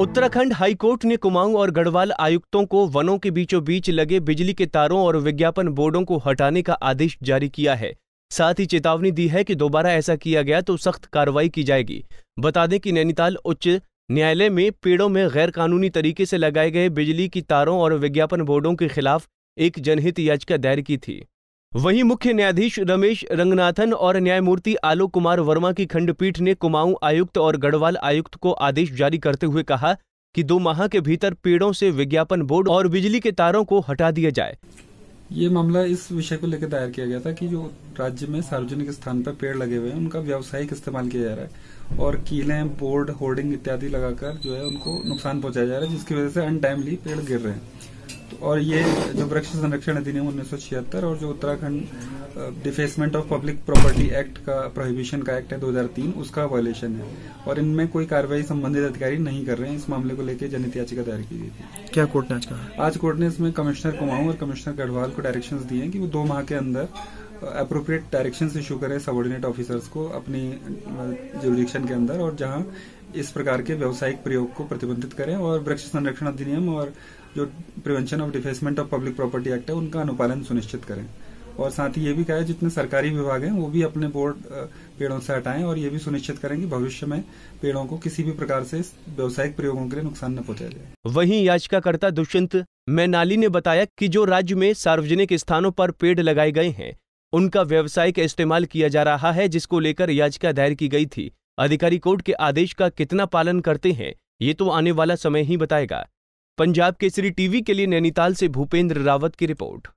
Uttarakhand high court ने कुमाऊं और गढ़वाल आयुक्तों को वनों के बीचों बीच लगे बिजली के तारों और विज्ञापन बोर्डों को हटाने का आदेश जारी किया है साथ ही चेतावनी दी है कि दोबारा ऐसा किया गया तो सख्त कार्रवाई की जाएगी बता दें कि नैनीताल उच्च न्यायालय में पेड़ों में गैर कानूनी तरीके से लगाए गए बिजली की तारों और विज्ञापन बोर्डों के खिलाफ एक जनहित याचिका दायर की थी वहीं मुख्य न्यायाधीश रमेश रंगनाथन और न्यायमूर्ति आलोक कुमार वर्मा की खंडपीठ ने कुमाऊं आयुक्त और गढ़वाल आयुक्त को आदेश जारी करते हुए कहा कि दो माह के भीतर पेड़ों से विज्ञापन बोर्ड और बिजली के तारों को हटा दिया जाए ये मामला इस विषय को लेकर दायर किया गया था कि जो राज्य में सार्वजनिक स्थान पर पेड़ लगे हुए हैं उनका व्यावसायिक इस्तेमाल किया जा रहा है और कीले बोर्ड होर्डिंग इत्यादि लगाकर जो है उनको नुकसान पहुंचाया जा रहा है जिसकी वजह से अनटाइमली पेड़ गिर रहे हैं और ये जो वृक्ष संरक्षण अधिनियम उन्नीस और जो Uttarakhand defacement of public property act का प्रोहिबिशन का एक्ट है 2003 उसका वायलेशन है और इनमें कोई कार्रवाई संबंधित अधिकारी नहीं कर रहे हैं इस मामले को लेकर जनहित याचिका दायर की गई थी क्या कोर्ट ने आज कहा आज कोर्ट ने इसमें कमिश्नर कुमाऊं और कमिश्नर गढ़वाल को डायरेक्शन दिए हैं कि वो दो माह के अंदर अप्रोप्रिएट डायरेक्शन इशू करें सबोर्डिनेट ऑफिसर्स को अपनी जुरिडिक्शन के अंदर और जहां इस प्रकार के व्यवसायिक प्रयोग को प्रतिबंधित करें और वृक्ष संरक्षण अधिनियम और जो prevention of defacement of public property act है उनका अनुपालन सुनिश्चित करें और साथ ही ये भी कहा है जितने सरकारी विभाग हैं वो भी अपने बोर्ड पेड़ों से हटाएं और ये भी सुनिश्चित करें कि भविष्य में पेड़ों को किसी भी प्रकार से व्यवसायिक प्रयोगों के लिए नुकसान न पहुंचाया जाए वहीं याचिकाकर्ता दुष्यंत मैनाली ने बताया कि जो राज्य में सार्वजनिक स्थानों पर पेड़ लगाए गए हैं उनका व्यवसायिक इस्तेमाल किया जा रहा है जिसको लेकर याचिका दायर की गई थी अधिकारी कोर्ट के आदेश का कितना पालन करते हैं ये तो आने वाला समय ही बताएगा पंजाब केसरी टीवी के लिए नैनीताल से भूपेंद्र रावत की रिपोर्ट